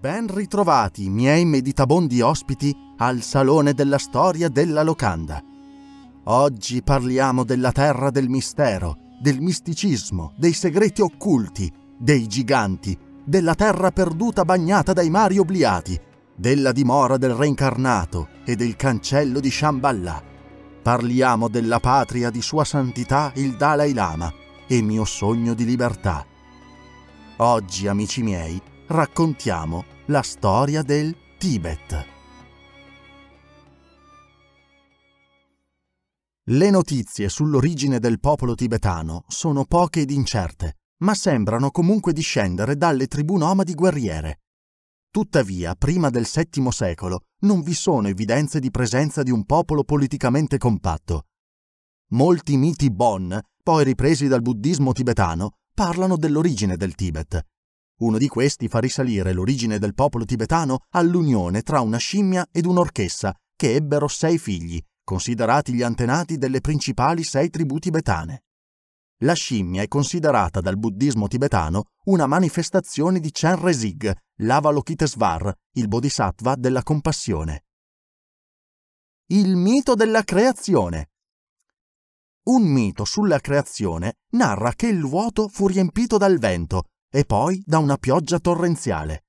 Ben ritrovati miei meditabondi ospiti al Salone della Storia della Locanda. Oggi parliamo della terra del mistero, del misticismo, dei segreti occulti, dei giganti, della terra perduta bagnata dai mari obliati, della dimora del reincarnato e del cancello di Shambhala. Parliamo della patria di Sua Santità il Dalai Lama e mio sogno di libertà. Oggi, amici miei, raccontiamo la storia del Tibet. Le notizie sull'origine del popolo tibetano sono poche ed incerte, ma sembrano comunque discendere dalle tribù nomadi guerriere. Tuttavia, prima del VII secolo non vi sono evidenze di presenza di un popolo politicamente compatto. Molti miti Bon, poi ripresi dal buddismo tibetano, parlano dell'origine del Tibet, uno di questi fa risalire l'origine del popolo tibetano all'unione tra una scimmia ed un'orchessa, che ebbero sei figli, considerati gli antenati delle principali sei tribù tibetane. La scimmia è considerata dal buddismo tibetano una manifestazione di Chenrezig, l'Avalokitesvar, il bodhisattva della compassione. Il mito della creazione. Un mito sulla creazione narra che il vuoto fu riempito dal vento, e poi da una pioggia torrenziale.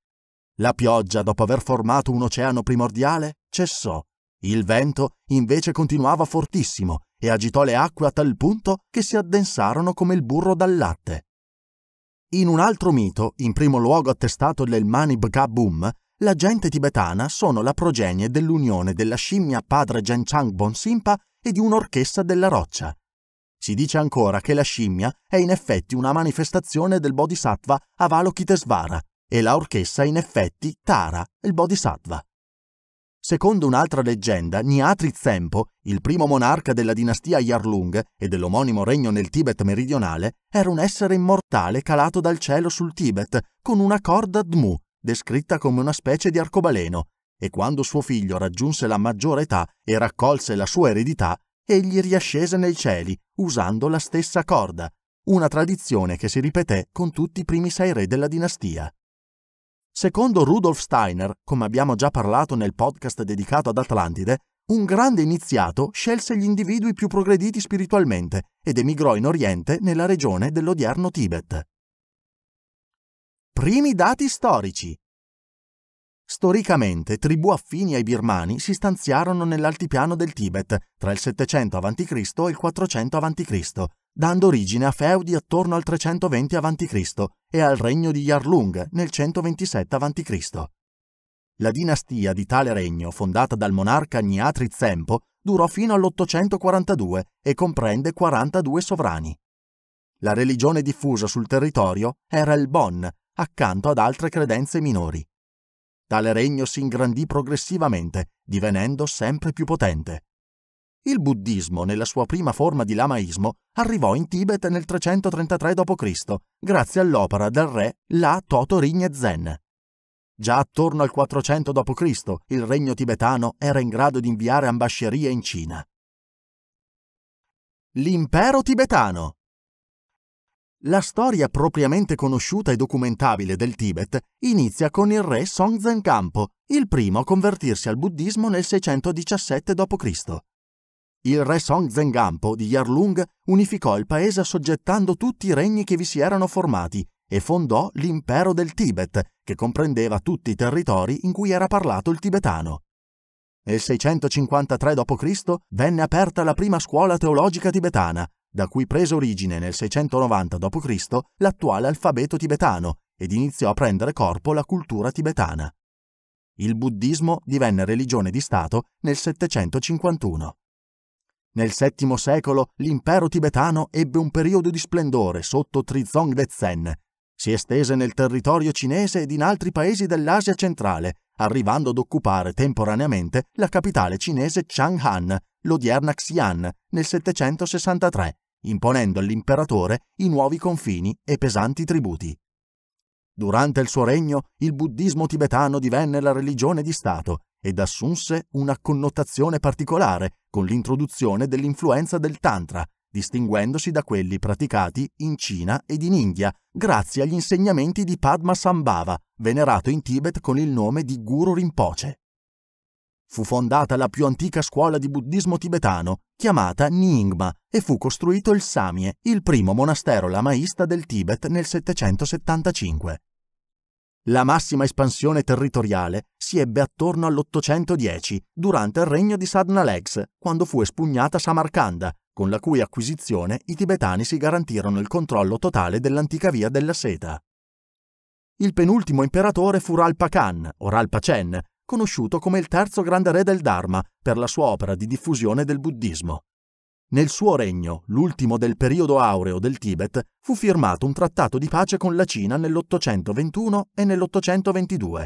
La pioggia, dopo aver formato un oceano primordiale, cessò. Il vento invece continuava fortissimo e agitò le acque a tal punto che si addensarono come il burro dal latte. In un altro mito, in primo luogo attestato nel Manib Kabum, la gente tibetana sono la progenie dell'unione della scimmia padre Genchang Bonsimpa e di un'orchessa della roccia. Si dice ancora che la scimmia è in effetti una manifestazione del bodhisattva Avalokitesvara e la orchessa in effetti Tara, il bodhisattva. Secondo un'altra leggenda, Niatri Zempo, il primo monarca della dinastia Yarlung e dell'omonimo regno nel Tibet meridionale, era un essere immortale calato dal cielo sul Tibet con una corda Dmu, descritta come una specie di arcobaleno, e quando suo figlio raggiunse la maggiore età e raccolse la sua eredità, egli riascese nei cieli, usando la stessa corda, una tradizione che si ripeté con tutti i primi sei re della dinastia. Secondo Rudolf Steiner, come abbiamo già parlato nel podcast dedicato ad Atlantide, un grande iniziato scelse gli individui più progrediti spiritualmente ed emigrò in Oriente nella regione dell'odierno Tibet. Primi dati storici Storicamente, tribù affini ai birmani si stanziarono nell'altipiano del Tibet tra il 700 a.C. e il 400 a.C., dando origine a feudi attorno al 320 a.C. e al regno di Yarlung nel 127 a.C. La dinastia di tale regno, fondata dal monarca Nyatri Zempo, durò fino all'842 e comprende 42 sovrani. La religione diffusa sul territorio era il Bon, accanto ad altre credenze minori. Tale regno si ingrandì progressivamente, divenendo sempre più potente. Il buddismo, nella sua prima forma di lamaismo, arrivò in Tibet nel 333 d.C., grazie all'opera del re La Toto Rigne Zen. Già attorno al 400 d.C. il regno tibetano era in grado di inviare ambascerie in Cina. L'impero tibetano la storia propriamente conosciuta e documentabile del Tibet inizia con il re Songzen Campo, il primo a convertirsi al buddismo nel 617 d.C. Il re Songzen Gampo di Yarlung unificò il paese assoggettando tutti i regni che vi si erano formati e fondò l'impero del Tibet, che comprendeva tutti i territori in cui era parlato il tibetano. Nel 653 d.C. venne aperta la prima scuola teologica tibetana, da cui prese origine nel 690 d.C. l'attuale alfabeto tibetano ed iniziò a prendere corpo la cultura tibetana. Il buddismo divenne religione di Stato nel 751. Nel VII secolo l'impero tibetano ebbe un periodo di splendore sotto Trizong Detsen. Si estese nel territorio cinese ed in altri paesi dell'Asia centrale, arrivando ad occupare temporaneamente la capitale cinese Chang'an l'odierna Xi'an nel 763, imponendo all'imperatore i nuovi confini e pesanti tributi. Durante il suo regno il buddismo tibetano divenne la religione di Stato ed assunse una connotazione particolare con l'introduzione dell'influenza del Tantra, distinguendosi da quelli praticati in Cina ed in India, grazie agli insegnamenti di Padmasambhava, venerato in Tibet con il nome di Guru Rinpoche. Fu fondata la più antica scuola di buddismo tibetano, chiamata Nyingma, e fu costruito il Samie, il primo monastero lamaista del Tibet nel 775. La massima espansione territoriale si ebbe attorno all'810, durante il regno di Sadnalex, quando fu espugnata Samarcanda, con la cui acquisizione i tibetani si garantirono il controllo totale dell'antica via della seta. Il penultimo imperatore fu Ralpa Khan, o Ralpa Chen, conosciuto come il terzo grande re del Dharma per la sua opera di diffusione del buddismo. Nel suo regno, l'ultimo del periodo aureo del Tibet, fu firmato un trattato di pace con la Cina nell'821 e nell'822.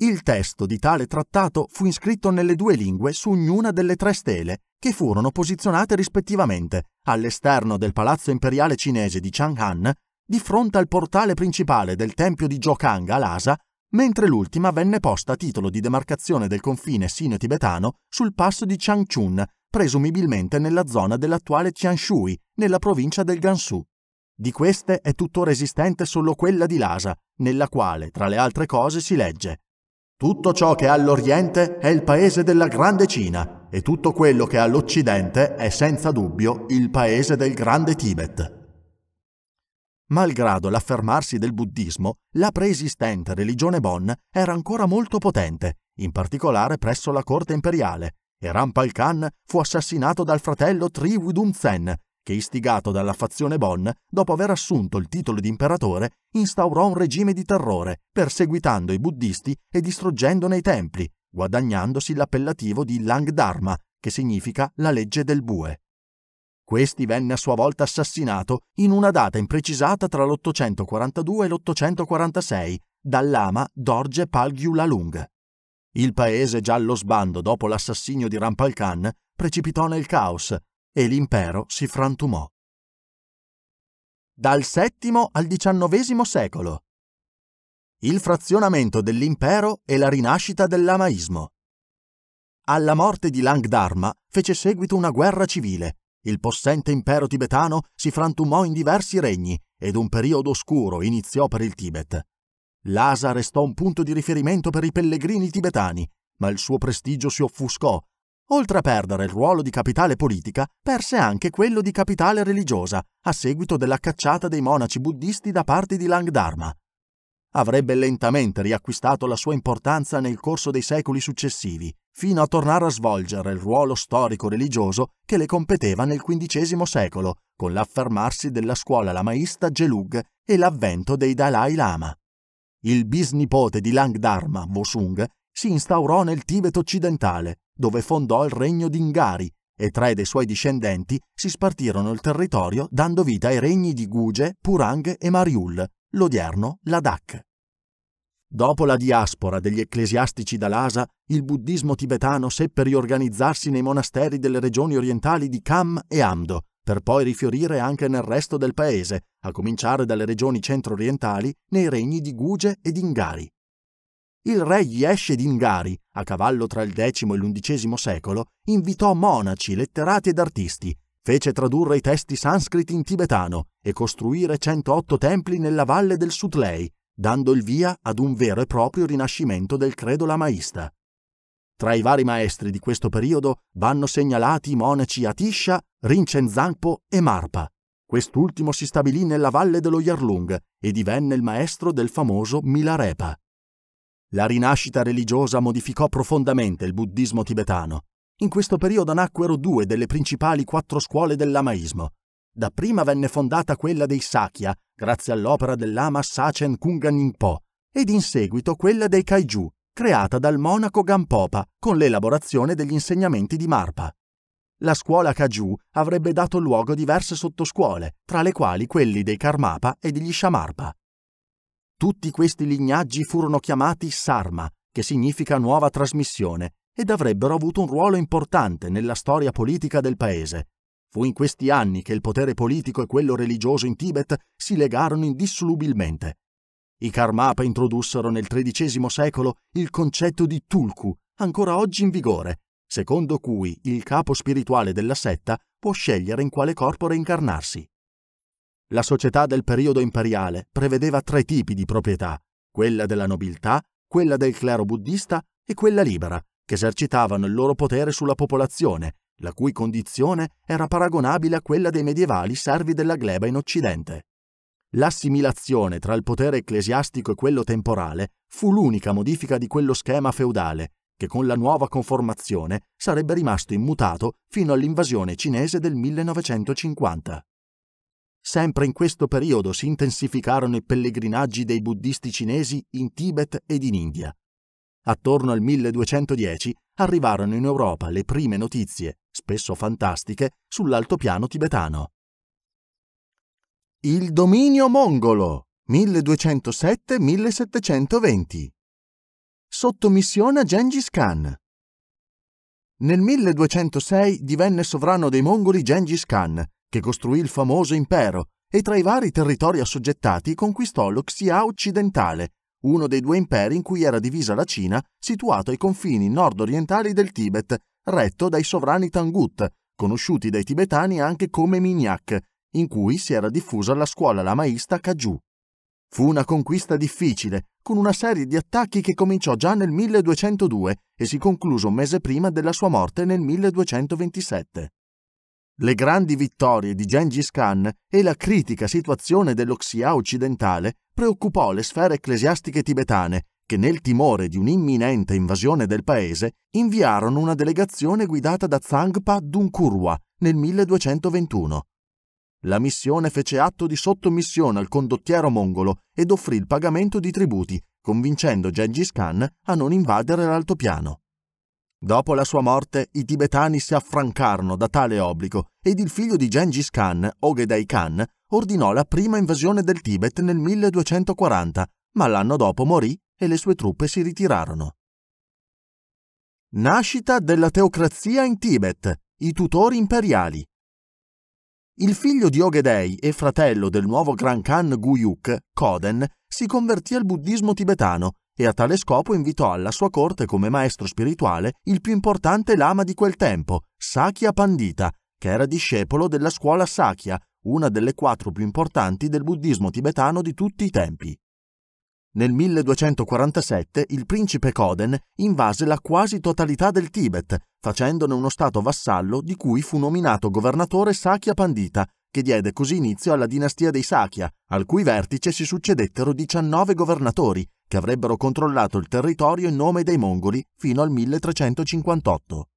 Il testo di tale trattato fu iscritto nelle due lingue su ognuna delle tre stele, che furono posizionate rispettivamente all'esterno del palazzo imperiale cinese di Chang'an, di fronte al portale principale del tempio di Jokang a Lhasa mentre l'ultima venne posta a titolo di demarcazione del confine sino-tibetano sul passo di Changchun, presumibilmente nella zona dell'attuale Tianshui, nella provincia del Gansu. Di queste è tuttora esistente solo quella di Lhasa, nella quale, tra le altre cose, si legge tutto ciò che è all'Oriente è il paese della Grande Cina e tutto quello che è all'Occidente è senza dubbio il paese del Grande Tibet. Malgrado l'affermarsi del buddismo, la preesistente religione Bon era ancora molto potente, in particolare presso la corte imperiale, e Rampal Khan fu assassinato dal fratello Tri Wudum Zen, che istigato dalla fazione Bon, dopo aver assunto il titolo di imperatore, instaurò un regime di terrore, perseguitando i buddisti e distruggendone i templi, guadagnandosi l'appellativo di Lang Dharma, che significa la legge del bue. Questi venne a sua volta assassinato in una data imprecisata tra l'842 e l'846 dall'ama Dorje Palgyulalung. Il paese già allo sbando dopo l'assassinio di Rampalkan precipitò nel caos e l'impero si frantumò. Dal VII al XIX secolo Il frazionamento dell'impero e la rinascita dell'amaismo. Alla morte di Langdarma fece seguito una guerra civile il possente impero tibetano si frantumò in diversi regni ed un periodo oscuro iniziò per il Tibet. Lhasa restò un punto di riferimento per i pellegrini tibetani, ma il suo prestigio si offuscò. Oltre a perdere il ruolo di capitale politica, perse anche quello di capitale religiosa, a seguito della cacciata dei monaci buddisti da parte di Langdharma. Avrebbe lentamente riacquistato la sua importanza nel corso dei secoli successivi, fino a tornare a svolgere il ruolo storico-religioso che le competeva nel XV secolo, con l'affermarsi della scuola lamaista Gelug e l'avvento dei Dalai Lama. Il bisnipote di Langdharma, Vosung, si instaurò nel Tibet occidentale, dove fondò il regno di Ngari, e tre dei suoi discendenti si spartirono il territorio dando vita ai regni di Guge, Purang e Mariul, l'odierno Ladakh. Dopo la diaspora degli ecclesiastici da Lhasa, il buddismo tibetano seppe riorganizzarsi nei monasteri delle regioni orientali di Kham e Amdo, per poi rifiorire anche nel resto del paese, a cominciare dalle regioni centro-orientali nei regni di Guge e di Ingari. Il re Yeshe d'Ingari, a cavallo tra il X e l'XI secolo, invitò monaci, letterati ed artisti, fece tradurre i testi sanscriti in tibetano e costruire 108 templi nella valle del Sutlei, dando il via ad un vero e proprio rinascimento del credo lamaista. Tra i vari maestri di questo periodo vanno segnalati i monaci Atisha, Rinchen e Marpa. Quest'ultimo si stabilì nella valle dello Yarlung e divenne il maestro del famoso Milarepa. La rinascita religiosa modificò profondamente il buddismo tibetano. In questo periodo nacquero due delle principali quattro scuole del lamaismo. Dapprima venne fondata quella dei Sakya, grazie all'opera dell'ama Sachen Kungan Inpo, ed in seguito quella dei Kaiju, creata dal monaco Gampopa con l'elaborazione degli insegnamenti di Marpa. La scuola Kaiju avrebbe dato luogo a diverse sottoscuole, tra le quali quelli dei Karmapa e degli Shamarpa. Tutti questi lignaggi furono chiamati Sarma, che significa nuova trasmissione, ed avrebbero avuto un ruolo importante nella storia politica del paese, Fu in questi anni che il potere politico e quello religioso in Tibet si legarono indissolubilmente. I Karmapa introdussero nel XIII secolo il concetto di tulku, ancora oggi in vigore, secondo cui il capo spirituale della setta può scegliere in quale corpo reincarnarsi. La società del periodo imperiale prevedeva tre tipi di proprietà, quella della nobiltà, quella del clero buddista e quella libera, che esercitavano il loro potere sulla popolazione, la cui condizione era paragonabile a quella dei medievali servi della gleba in Occidente. L'assimilazione tra il potere ecclesiastico e quello temporale fu l'unica modifica di quello schema feudale, che con la nuova conformazione sarebbe rimasto immutato fino all'invasione cinese del 1950. Sempre in questo periodo si intensificarono i pellegrinaggi dei buddisti cinesi in Tibet ed in India. Attorno al 1210 arrivarono in Europa le prime notizie spesso fantastiche, sull'altopiano tibetano. Il dominio mongolo 1207-1720 Sottomissione a Gengis Khan Nel 1206 divenne sovrano dei mongoli Gengis Khan, che costruì il famoso impero e tra i vari territori assoggettati conquistò lo Xia occidentale, uno dei due imperi in cui era divisa la Cina, situato ai confini nord-orientali del Tibet retto dai sovrani Tangut, conosciuti dai tibetani anche come Minyak, in cui si era diffusa la scuola lamaista Kaju. Fu una conquista difficile, con una serie di attacchi che cominciò già nel 1202 e si concluse un mese prima della sua morte nel 1227. Le grandi vittorie di Gengis Khan e la critica situazione dell'Oxia occidentale preoccupò le sfere ecclesiastiche tibetane che nel timore di un'imminente invasione del paese inviarono una delegazione guidata da Zangpa Dunkurwa nel 1221. La missione fece atto di sottomissione al condottiero mongolo ed offrì il pagamento di tributi, convincendo Gengis Khan a non invadere l'altopiano. Dopo la sua morte, i tibetani si affrancarono da tale obbligo ed il figlio di Gengis Khan, Ogedai Khan, ordinò la prima invasione del Tibet nel 1240, ma l'anno dopo morì e le sue truppe si ritirarono. Nascita della teocrazia in Tibet, i tutori imperiali. Il figlio di Ogedei e fratello del nuovo Gran Khan Guyuk, Koden, si convertì al buddismo tibetano e a tale scopo invitò alla sua corte come maestro spirituale il più importante lama di quel tempo, Sakya Pandita, che era discepolo della scuola Sakya, una delle quattro più importanti del buddismo tibetano di tutti i tempi. Nel 1247 il principe Koden invase la quasi totalità del Tibet, facendone uno stato vassallo di cui fu nominato governatore Sakya Pandita, che diede così inizio alla dinastia dei Sakya, al cui vertice si succedettero 19 governatori, che avrebbero controllato il territorio in nome dei mongoli fino al 1358.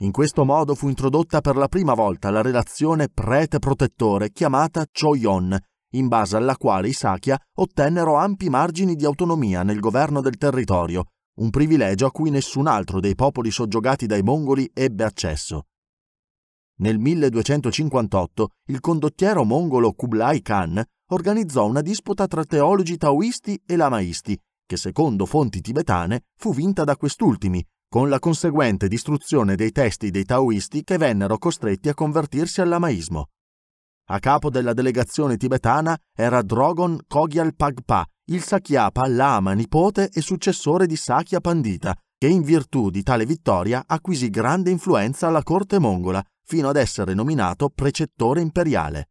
In questo modo fu introdotta per la prima volta la relazione prete-protettore chiamata Choyon, in base alla quale i Sakya ottennero ampi margini di autonomia nel governo del territorio, un privilegio a cui nessun altro dei popoli soggiogati dai mongoli ebbe accesso. Nel 1258 il condottiero mongolo Kublai Khan organizzò una disputa tra teologi taoisti e lamaisti, che secondo fonti tibetane fu vinta da quest'ultimi, con la conseguente distruzione dei testi dei taoisti che vennero costretti a convertirsi al lamaismo. A capo della delegazione tibetana era Drogon Kogyal Pagpa, il Sakyapa lama nipote e successore di Sakya Pandita, che in virtù di tale vittoria acquisì grande influenza alla corte mongola, fino ad essere nominato precettore imperiale.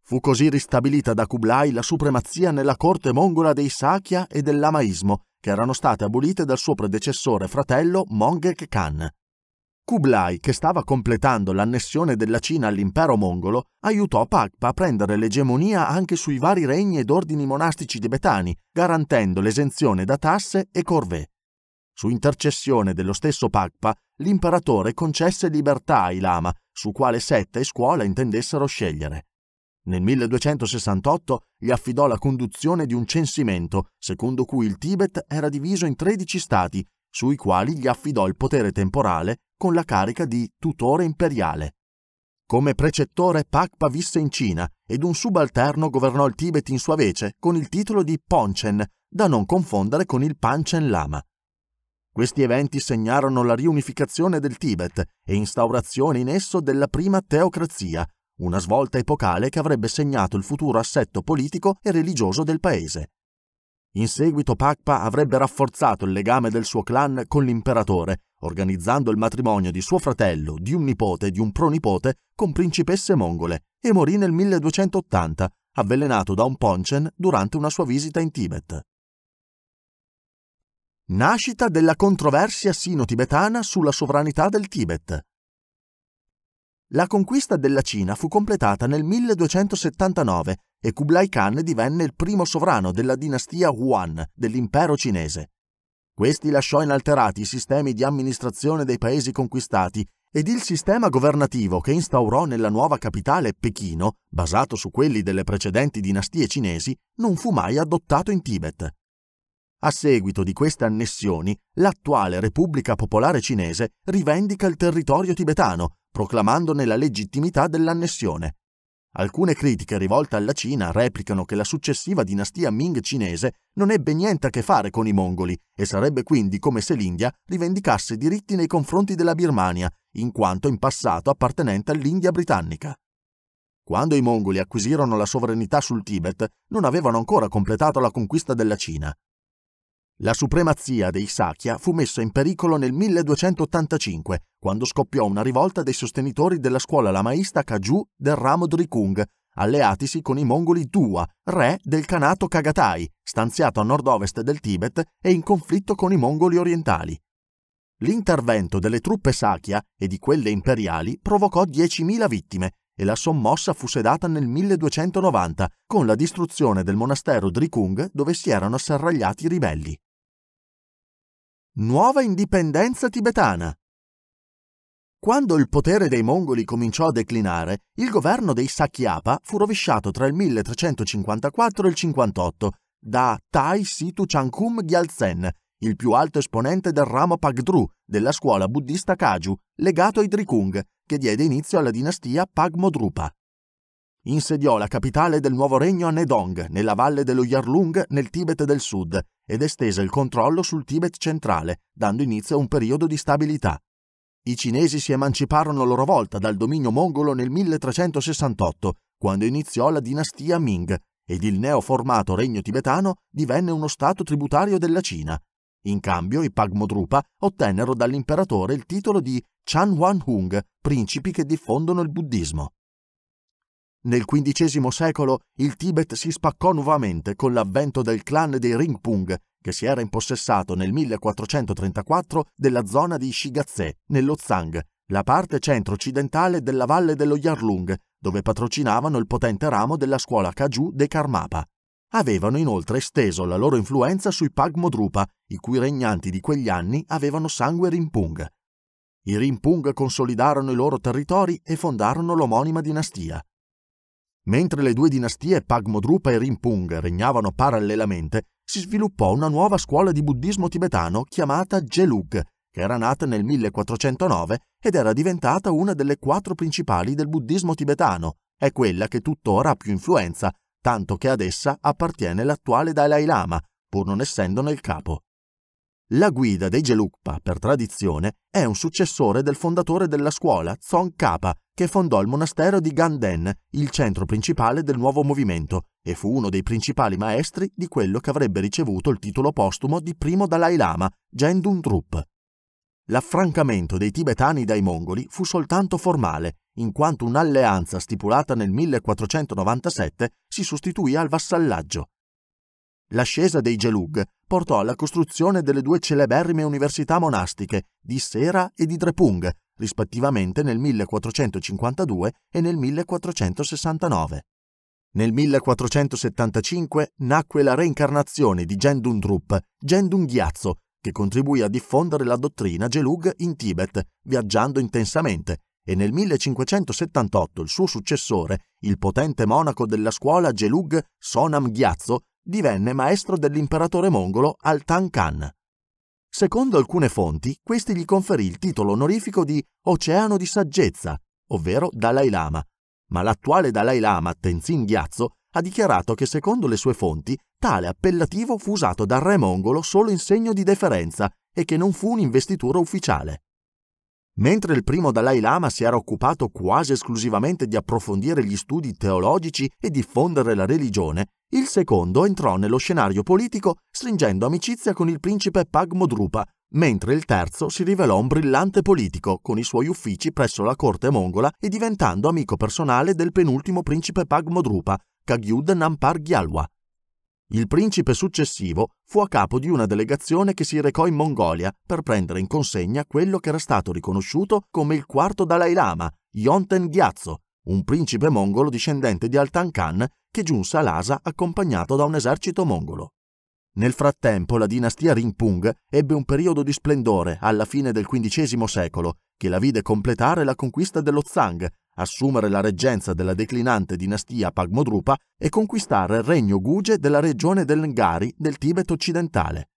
Fu così ristabilita da Kublai la supremazia nella corte mongola dei Sakya e del lamaismo, che erano state abolite dal suo predecessore fratello Mongek Khan. Kublai, che stava completando l'annessione della Cina all'impero mongolo, aiutò Pakpa a prendere l'egemonia anche sui vari regni ed ordini monastici tibetani, garantendo l'esenzione da tasse e corvée. Su intercessione dello stesso Pakpa, l'imperatore concesse libertà ai lama, su quale setta e scuola intendessero scegliere. Nel 1268 gli affidò la conduzione di un censimento, secondo cui il Tibet era diviso in 13 stati, sui quali gli affidò il potere temporale con la carica di tutore imperiale. Come precettore Pakpa visse in Cina ed un subalterno governò il Tibet in sua vece con il titolo di Ponchen, da non confondere con il Panchen Lama. Questi eventi segnarono la riunificazione del Tibet e instaurazione in esso della prima teocrazia, una svolta epocale che avrebbe segnato il futuro assetto politico e religioso del paese. In seguito Pakpa avrebbe rafforzato il legame del suo clan con l'imperatore, organizzando il matrimonio di suo fratello, di un nipote e di un pronipote con principesse mongole, e morì nel 1280, avvelenato da un ponchen durante una sua visita in Tibet. Nascita della controversia sino-tibetana sulla sovranità del Tibet. La conquista della Cina fu completata nel 1279 e Kublai Khan divenne il primo sovrano della dinastia Yuan dell'impero cinese. Questi lasciò inalterati i sistemi di amministrazione dei paesi conquistati ed il sistema governativo che instaurò nella nuova capitale Pechino, basato su quelli delle precedenti dinastie cinesi, non fu mai adottato in Tibet. A seguito di queste annessioni, l'attuale Repubblica Popolare Cinese rivendica il territorio tibetano, proclamandone la legittimità dell'annessione. Alcune critiche rivolte alla Cina replicano che la successiva dinastia Ming cinese non ebbe niente a che fare con i mongoli e sarebbe quindi come se l'India rivendicasse diritti nei confronti della Birmania, in quanto in passato appartenente all'India britannica. Quando i mongoli acquisirono la sovranità sul Tibet, non avevano ancora completato la conquista della Cina. La supremazia dei Sakya fu messa in pericolo nel 1285, quando scoppiò una rivolta dei sostenitori della scuola lamaista Kaju del ramo Drikung, alleatisi con i mongoli Dua, re del Kanato Kagatai, stanziato a nord-ovest del Tibet e in conflitto con i mongoli orientali. L'intervento delle truppe Sakya e di quelle imperiali provocò 10.000 vittime e la sommossa fu sedata nel 1290 con la distruzione del monastero Drikung dove si erano asserragliati i ribelli nuova indipendenza tibetana. Quando il potere dei mongoli cominciò a declinare, il governo dei Sakyapa fu rovesciato tra il 1354 e il 58 da Tai Situ Changkum Gyaltsen, il più alto esponente del ramo Pagdru della scuola buddista Kagyu, legato ai Drikung, che diede inizio alla dinastia Pagmodrupa. Insediò la capitale del nuovo regno a Nedong, nella valle dello Yarlung, nel Tibet del Sud, ed estese il controllo sul Tibet centrale, dando inizio a un periodo di stabilità. I cinesi si emanciparono a loro volta dal dominio mongolo nel 1368, quando iniziò la dinastia Ming, ed il neoformato regno tibetano divenne uno stato tributario della Cina. In cambio i Pagmodrupa ottennero dall'imperatore il titolo di Chan Wan Hung, principi che diffondono il buddismo. Nel XV secolo il Tibet si spaccò nuovamente con l'avvento del clan dei Ringpung, che si era impossessato nel 1434 della zona di Shigatse, nello Zhang, la parte centro-occidentale della valle dello Yarlung, dove patrocinavano il potente ramo della scuola Kaju dei Karmapa. Avevano inoltre esteso la loro influenza sui Pagmodrupa, i cui regnanti di quegli anni avevano sangue Rinpung. I Rinpung consolidarono i loro territori e fondarono l'omonima dinastia. Mentre le due dinastie Pagmodrupa e Rinpung regnavano parallelamente, si sviluppò una nuova scuola di buddismo tibetano chiamata Gelug, che era nata nel 1409 ed era diventata una delle quattro principali del buddismo tibetano, è quella che tuttora ha più influenza, tanto che ad essa appartiene l'attuale Dalai Lama, pur non essendone il capo. La guida dei Gelugpa, per tradizione, è un successore del fondatore della scuola, Tsongkhapa, che fondò il monastero di Ganden, il centro principale del nuovo movimento, e fu uno dei principali maestri di quello che avrebbe ricevuto il titolo postumo di primo Dalai Lama, Gendun Drup. L'affrancamento dei tibetani dai mongoli fu soltanto formale, in quanto un'alleanza stipulata nel 1497 si sostituì al vassallaggio L'ascesa dei Gelug portò alla costruzione delle due celeberrime università monastiche di Sera e di Drepung, rispettivamente nel 1452 e nel 1469. Nel 1475 nacque la reincarnazione di Gendun Drup, Gendun Gyatso, che contribuì a diffondere la dottrina Gelug in Tibet, viaggiando intensamente, e nel 1578 il suo successore, il potente monaco della scuola Gelug Sonam Gyatso, divenne maestro dell'imperatore mongolo Altan Khan. Secondo alcune fonti, questi gli conferì il titolo onorifico di Oceano di Saggezza, ovvero Dalai Lama, ma l'attuale Dalai Lama Tenzin Gyatso ha dichiarato che secondo le sue fonti tale appellativo fu usato dal re mongolo solo in segno di deferenza e che non fu un'investitura ufficiale. Mentre il primo Dalai Lama si era occupato quasi esclusivamente di approfondire gli studi teologici e diffondere la religione, il secondo entrò nello scenario politico stringendo amicizia con il principe Pagmodrupa, mentre il terzo si rivelò un brillante politico con i suoi uffici presso la corte mongola e diventando amico personale del penultimo principe Pagmodrupa, Kagyud Nampar Gyalwa. Il principe successivo fu a capo di una delegazione che si recò in Mongolia per prendere in consegna quello che era stato riconosciuto come il quarto Dalai Lama, Yonten Gyatso, un principe mongolo discendente di Altan Khan che giunse a Lhasa accompagnato da un esercito mongolo. Nel frattempo la dinastia Rinpung ebbe un periodo di splendore alla fine del XV secolo che la vide completare la conquista dello Zhang, assumere la reggenza della declinante dinastia Pagmodrupa e conquistare il regno Guge della regione del Ngari del Tibet occidentale.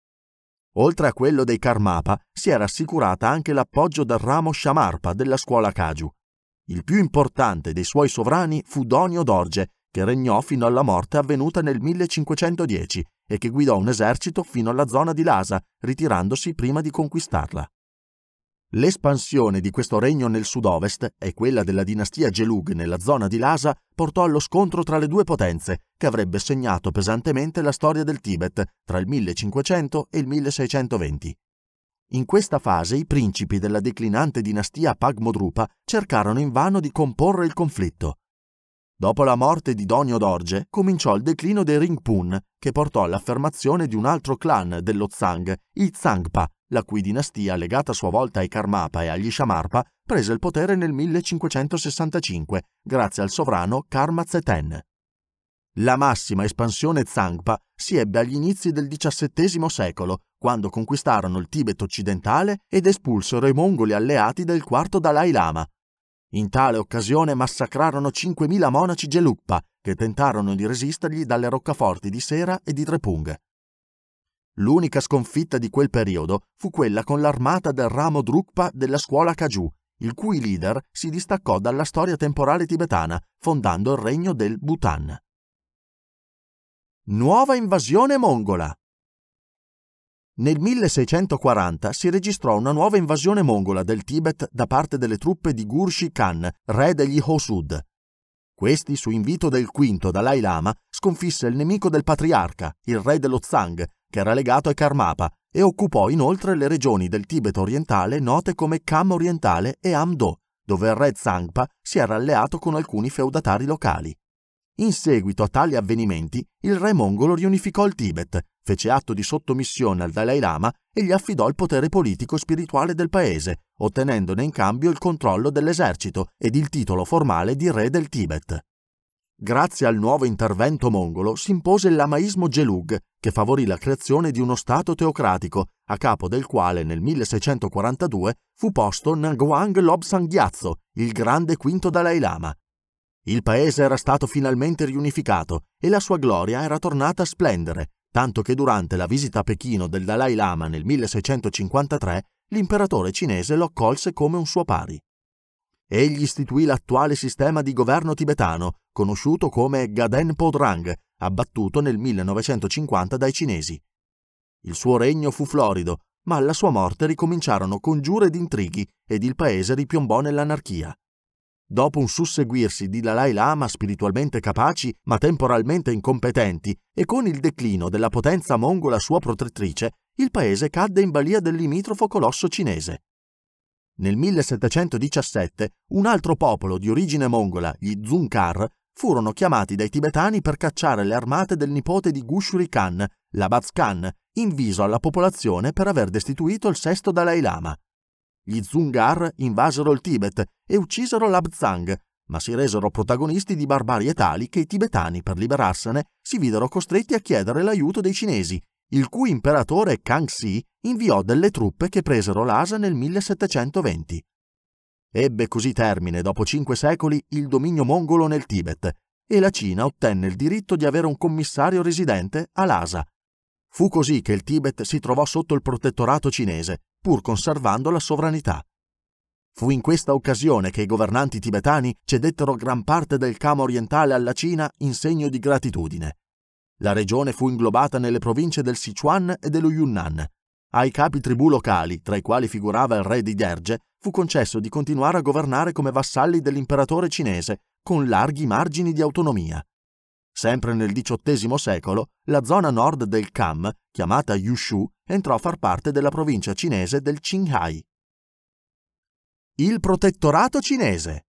Oltre a quello dei Karmapa, si era assicurata anche l'appoggio del ramo Shamarpa della scuola Kaju. Il più importante dei suoi sovrani fu Donio Dorje, che regnò fino alla morte avvenuta nel 1510 e che guidò un esercito fino alla zona di Lhasa, ritirandosi prima di conquistarla. L'espansione di questo regno nel sud-ovest e quella della dinastia Gelug nella zona di Lhasa portò allo scontro tra le due potenze, che avrebbe segnato pesantemente la storia del Tibet tra il 1500 e il 1620. In questa fase i principi della declinante dinastia Pagmodrupa cercarono invano di comporre il conflitto. Dopo la morte di Donio Dorje cominciò il declino dei Ringpun, che portò all'affermazione di un altro clan dello Zang, i Zangpa, la cui dinastia, legata a sua volta ai Karmapa e agli Shamarpa, prese il potere nel 1565 grazie al sovrano Karma Zeten. La massima espansione Zangpa si ebbe agli inizi del XVII secolo, quando conquistarono il Tibet occidentale ed espulsero i mongoli alleati del quarto Dalai Lama. In tale occasione massacrarono 5.000 monaci Gelugpa, che tentarono di resistergli dalle roccaforti di Sera e di Trepung. L'unica sconfitta di quel periodo fu quella con l'armata del ramo Drukpa della scuola Kaju, il cui leader si distaccò dalla storia temporale tibetana, fondando il regno del Bhutan. Nuova invasione mongola. Nel 1640 si registrò una nuova invasione mongola del Tibet da parte delle truppe di Gurshi Khan, re degli Hosud. Questi, su invito del V Dalai Lama, sconfisse il nemico del patriarca, il re dello Zhang, che era legato ai Karmapa, e occupò inoltre le regioni del Tibet orientale note come Kham orientale e Amdo, dove il re Zangpa si era alleato con alcuni feudatari locali. In seguito a tali avvenimenti, il re mongolo riunificò il Tibet, fece atto di sottomissione al Dalai Lama e gli affidò il potere politico e spirituale del paese, ottenendone in cambio il controllo dell'esercito ed il titolo formale di re del Tibet. Grazie al nuovo intervento mongolo si impose l'amaismo Gelug, che favorì la creazione di uno Stato teocratico, a capo del quale nel 1642 fu posto Nanguang Lobsang Gyatso, il grande quinto Dalai Lama. Il paese era stato finalmente riunificato e la sua gloria era tornata a splendere, tanto che durante la visita a Pechino del Dalai Lama nel 1653 l'imperatore cinese lo accolse come un suo pari. Egli istituì l'attuale sistema di governo tibetano, conosciuto come Gaden Podrang, abbattuto nel 1950 dai cinesi. Il suo regno fu florido, ma alla sua morte ricominciarono congiure ed intrighi ed il paese ripiombò nell'anarchia. Dopo un susseguirsi di Dalai Lama spiritualmente capaci ma temporalmente incompetenti e con il declino della potenza mongola sua protettrice, il paese cadde in balia del limitrofo colosso cinese. Nel 1717 un altro popolo di origine mongola, gli Dzunkhar, furono chiamati dai tibetani per cacciare le armate del nipote di Gushuri Khan, l'Abaz Khan, inviso alla popolazione per aver destituito il sesto Dalai Lama. Gli Zungar invasero il Tibet e uccisero l'Abzang, ma si resero protagonisti di barbarie tali che i tibetani, per liberarsene, si videro costretti a chiedere l'aiuto dei cinesi, il cui imperatore Kangxi inviò delle truppe che presero l'Asa nel 1720. Ebbe così termine dopo cinque secoli il dominio mongolo nel Tibet e la Cina ottenne il diritto di avere un commissario residente a Lhasa. Fu così che il Tibet si trovò sotto il protettorato cinese, pur conservando la sovranità. Fu in questa occasione che i governanti tibetani cedettero gran parte del Kama orientale alla Cina in segno di gratitudine. La regione fu inglobata nelle province del Sichuan e dello Yunnan. Ai capi tribù locali, tra i quali figurava il re di Derge, fu concesso di continuare a governare come vassalli dell'imperatore cinese, con larghi margini di autonomia. Sempre nel XVIII secolo, la zona nord del Kham, chiamata Yushu, entrò a far parte della provincia cinese del Qinghai. Il protettorato cinese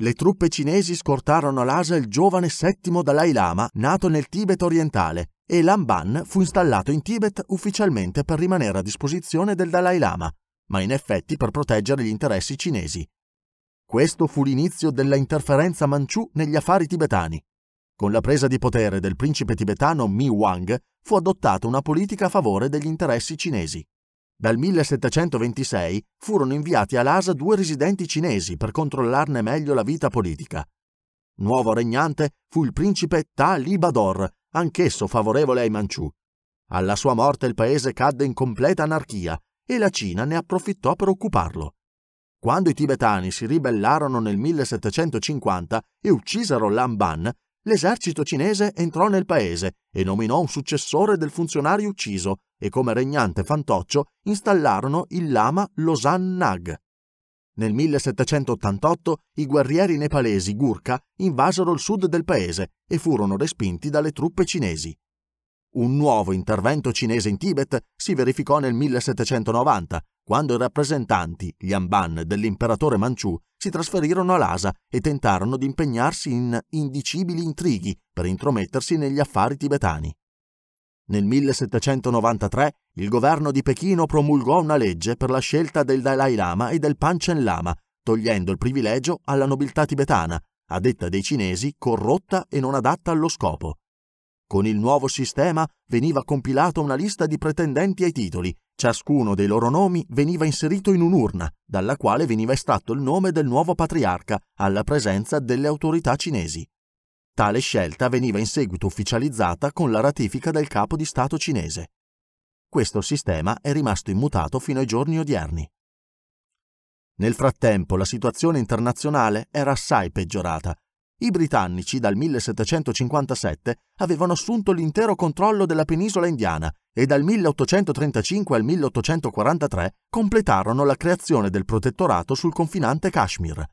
le truppe cinesi scortarono a Lhasa il giovane settimo Dalai Lama, nato nel Tibet orientale, e Lamban fu installato in Tibet ufficialmente per rimanere a disposizione del Dalai Lama, ma in effetti per proteggere gli interessi cinesi. Questo fu l'inizio della interferenza manciù negli affari tibetani. Con la presa di potere del principe tibetano Mi Wang fu adottata una politica a favore degli interessi cinesi. Dal 1726 furono inviati a Lhasa due residenti cinesi per controllarne meglio la vita politica. Nuovo regnante fu il principe Ta Libador, anch'esso favorevole ai Manciù. Alla sua morte il paese cadde in completa anarchia e la Cina ne approfittò per occuparlo. Quando i tibetani si ribellarono nel 1750 e uccisero Lamban, l'esercito cinese entrò nel paese e nominò un successore del funzionario ucciso e come regnante fantoccio installarono il lama Losan Nag. Nel 1788 i guerrieri nepalesi Gurkha invasero il sud del paese e furono respinti dalle truppe cinesi. Un nuovo intervento cinese in Tibet si verificò nel 1790, quando i rappresentanti, gli Amban dell'imperatore Manciù, si trasferirono a Lhasa e tentarono di impegnarsi in indicibili intrighi per intromettersi negli affari tibetani. Nel 1793 il governo di Pechino promulgò una legge per la scelta del Dalai Lama e del Panchen Lama, togliendo il privilegio alla nobiltà tibetana, a detta dei cinesi corrotta e non adatta allo scopo. Con il nuovo sistema veniva compilata una lista di pretendenti ai titoli. Ciascuno dei loro nomi veniva inserito in un'urna, dalla quale veniva estratto il nome del nuovo patriarca, alla presenza delle autorità cinesi. Tale scelta veniva in seguito ufficializzata con la ratifica del capo di Stato cinese. Questo sistema è rimasto immutato fino ai giorni odierni. Nel frattempo la situazione internazionale era assai peggiorata i britannici dal 1757 avevano assunto l'intero controllo della penisola indiana e dal 1835 al 1843 completarono la creazione del protettorato sul confinante Kashmir.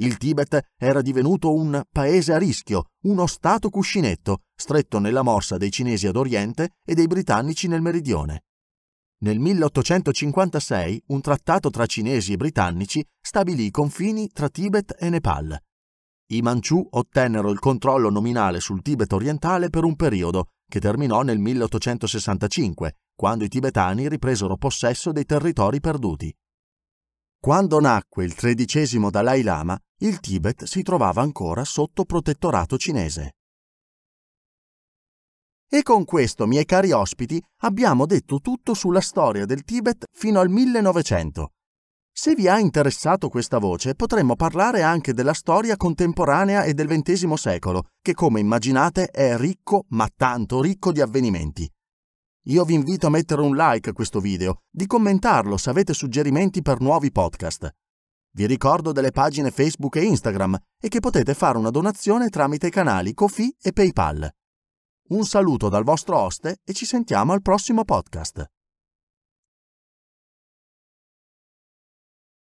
Il Tibet era divenuto un paese a rischio, uno stato cuscinetto, stretto nella morsa dei cinesi ad oriente e dei britannici nel meridione. Nel 1856 un trattato tra cinesi e britannici stabilì i confini tra Tibet e Nepal i Manciù ottennero il controllo nominale sul Tibet orientale per un periodo, che terminò nel 1865, quando i tibetani ripresero possesso dei territori perduti. Quando nacque il tredicesimo Dalai Lama, il Tibet si trovava ancora sotto protettorato cinese. E con questo, miei cari ospiti, abbiamo detto tutto sulla storia del Tibet fino al 1900 se vi ha interessato questa voce, potremmo parlare anche della storia contemporanea e del XX secolo, che come immaginate è ricco, ma tanto ricco di avvenimenti. Io vi invito a mettere un like a questo video, di commentarlo se avete suggerimenti per nuovi podcast. Vi ricordo delle pagine Facebook e Instagram e che potete fare una donazione tramite i canali Kofi e PayPal. Un saluto dal vostro oste e ci sentiamo al prossimo podcast.